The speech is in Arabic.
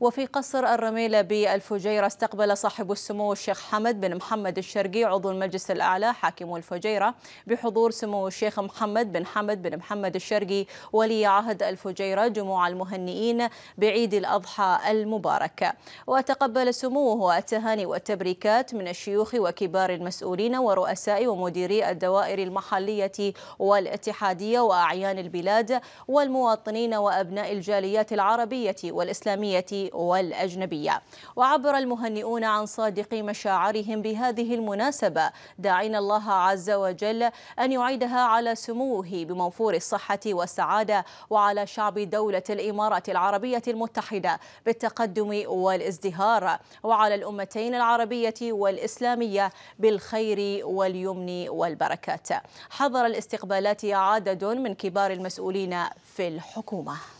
وفي قصر الرميلة بالفجيرة استقبل صاحب السمو الشيخ حمد بن محمد الشرقي عضو المجلس الأعلى حاكم الفجيرة بحضور سمو الشيخ محمد بن حمد بن محمد الشرقي ولي عهد الفجيرة جموع المهنئين بعيد الأضحى المبارك وتقبل سموه التهاني والتبريكات من الشيوخ وكبار المسؤولين ورؤساء ومديري الدوائر المحلية والاتحادية وأعيان البلاد والمواطنين وأبناء الجاليات العربية والإسلامية والأجنبية وعبر المهنئون عن صادق مشاعرهم بهذه المناسبة داعين الله عز وجل أن يعيدها على سموه بمنفور الصحة والسعادة وعلى شعب دولة الإمارات العربية المتحدة بالتقدم والازدهار وعلى الأمتين العربية والإسلامية بالخير واليمن والبركات حضر الاستقبالات عدد من كبار المسؤولين في الحكومة